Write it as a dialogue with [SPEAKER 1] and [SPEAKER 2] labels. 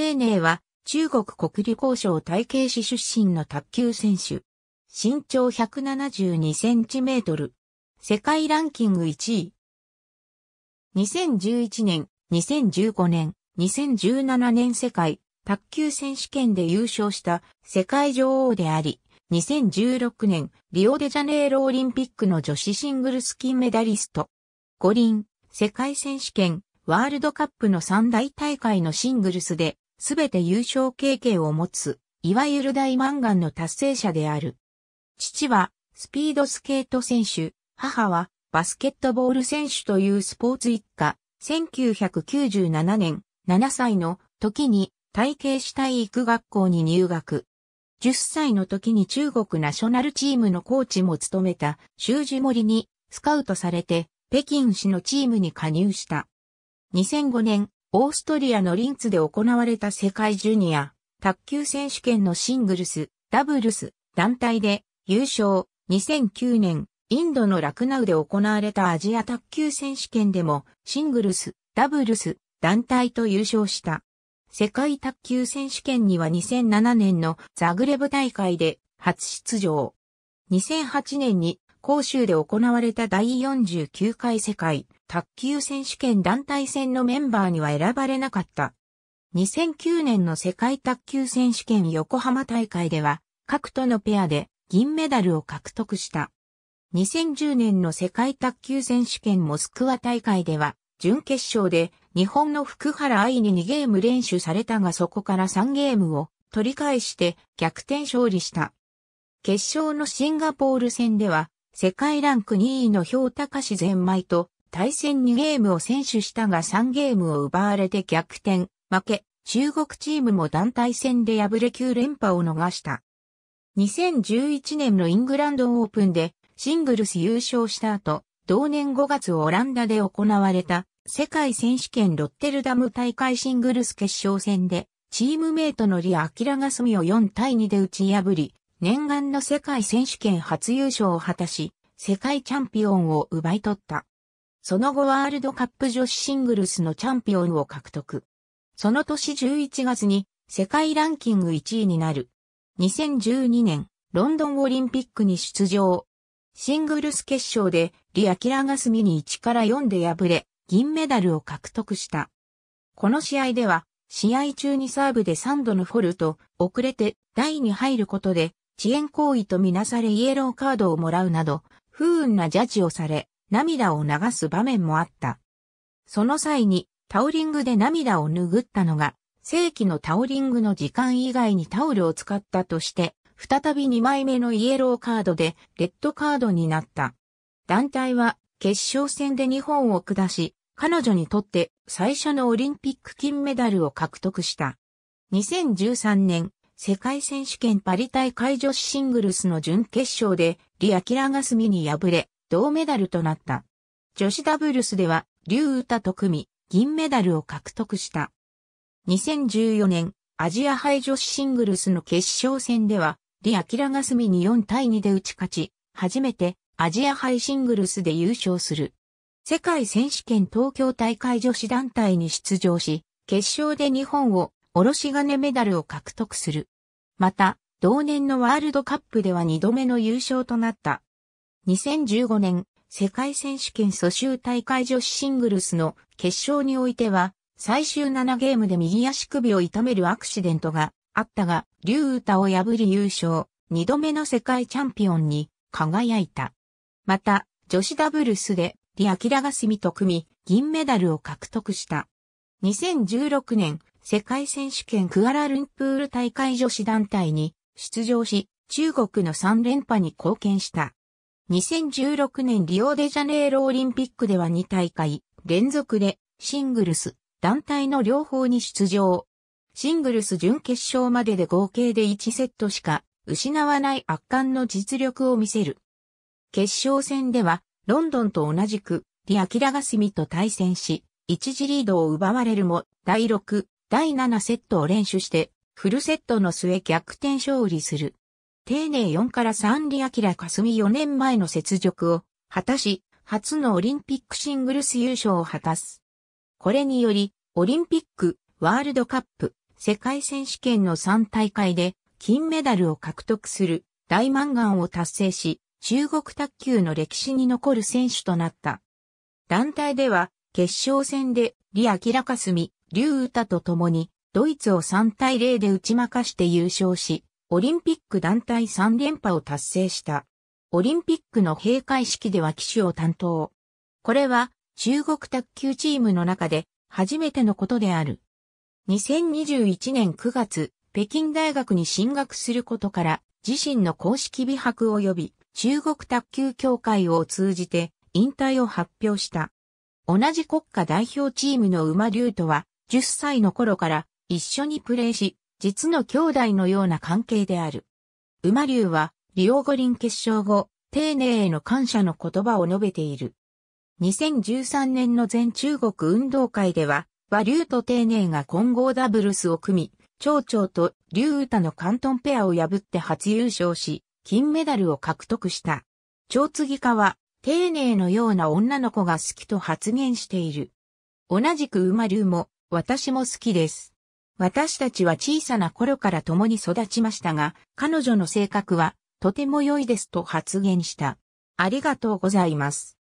[SPEAKER 1] 丁寧は中国国立交渉体系市出身の卓球選手。身長172センチメートル。世界ランキング1位。2011年、2015年、2017年世界卓球選手権で優勝した世界女王であり、2016年リオデジャネイロオリンピックの女子シングルス金メダリスト。五輪、世界選手権、ワールドカップの三大大会のシングルスですべて優勝経験を持つ、いわゆる大満願の達成者である。父は、スピードスケート選手、母は、バスケットボール選手というスポーツ一家、1997年、7歳の時に、体系主体育学校に入学。10歳の時に中国ナショナルチームのコーチも務めた修士森にスカウトされて北京市のチームに加入した。2005年オーストリアのリンツで行われた世界ジュニア、卓球選手権のシングルス、ダブルス、団体で優勝、2009年、インドのラクナウで行われたアジア卓球選手権でも、シングルス、ダブルス、団体と優勝した。世界卓球選手権には2007年のザグレブ大会で初出場。2008年に広州で行われた第49回世界卓球選手権団体戦のメンバーには選ばれなかった。2009年の世界卓球選手権横浜大会では、各都のペアで銀メダルを獲得した。2010年の世界卓球選手権モスクワ大会では、準決勝で日本の福原愛に2ゲーム練習されたがそこから3ゲームを取り返して逆転勝利した。決勝のシンガポール戦では、世界ランク2位の氷高志ゼ米と対戦2ゲームを先取したが3ゲームを奪われて逆転、負け、中国チームも団体戦で敗れ9連覇を逃した。2011年のイングランドオープンでシングルス優勝した後、同年5月オランダで行われた世界選手権ロッテルダム大会シングルス決勝戦で、チームメイトのリア・アキラガスミを4対2で打ち破り、念願の世界選手権初優勝を果たし、世界チャンピオンを奪い取った。その後ワールドカップ女子シングルスのチャンピオンを獲得。その年11月に世界ランキング1位になる。2012年、ロンドンオリンピックに出場。シングルス決勝で、リアキラガスミに1から4で敗れ、銀メダルを獲得した。この試合では、試合中にサーブで3度のフォルト、遅れて台に入ることで、遅延行為とみなされイエローカードをもらうなど、不運なジャッジをされ、涙を流す場面もあった。その際にタオリングで涙を拭ったのが、正規のタオリングの時間以外にタオルを使ったとして、再び2枚目のイエローカードでレッドカードになった。団体は決勝戦で日本を下し、彼女にとって最初のオリンピック金メダルを獲得した。2013年、世界選手権パリ大会女子シングルスの準決勝で、リアキラガスミに敗れ、銅メダルとなった。女子ダブルスでは、劉歌と組、銀メダルを獲得した。2014年、アジア杯女子シングルスの決勝戦では、リアキラガスミに4対2で打ち勝ち、初めてアジア杯シングルスで優勝する。世界選手権東京大会女子団体に出場し、決勝で日本をおろし金メダルを獲得する。また、同年のワールドカップでは2度目の優勝となった2015年、世界選手権蘇州大会女子シングルスの決勝においては、最終7ゲームで右足首を痛めるアクシデントがあったが、竜歌を破り優勝、2度目の世界チャンピオンに輝いた。また、女子ダブルスで、リアキラガスミと組み、銀メダルを獲得した。2016年、世界選手権クアラルンプール大会女子団体に出場し、中国の3連覇に貢献した。2016年リオデジャネイロオリンピックでは2大会連続でシングルス、団体の両方に出場。シングルス準決勝までで合計で1セットしか失わない圧巻の実力を見せる。決勝戦ではロンドンと同じくリアキラガスミと対戦し、一次リードを奪われるも第6、第7セットを連取してフルセットの末逆転勝利する。丁寧4から3カス霞4年前の雪辱を果たし、初のオリンピックシングルス優勝を果たす。これにより、オリンピック、ワールドカップ、世界選手権の3大会で金メダルを獲得する大満願を達成し、中国卓球の歴史に残る選手となった。団体では、決勝戦で、李明霞、劉歌と共に、ドイツを3対0で打ち負かして優勝し、オリンピック団体3連覇を達成した。オリンピックの閉会式では騎手を担当。これは中国卓球チームの中で初めてのことである。2021年9月、北京大学に進学することから自身の公式美白及び中国卓球協会を通じて引退を発表した。同じ国家代表チームの馬竜とは10歳の頃から一緒にプレーし、実の兄弟のような関係である。馬竜は、リオ五輪決勝後、丁寧への感謝の言葉を述べている。2013年の全中国運動会では、和竜と丁寧が混合ダブルスを組み、蝶々と竜歌の関東ペアを破って初優勝し、金メダルを獲得した。蝶継家は、丁寧のような女の子が好きと発言している。同じく馬竜も、私も好きです。私たちは小さな頃から共に育ちましたが、彼女の性格はとても良いですと発言した。ありがとうございます。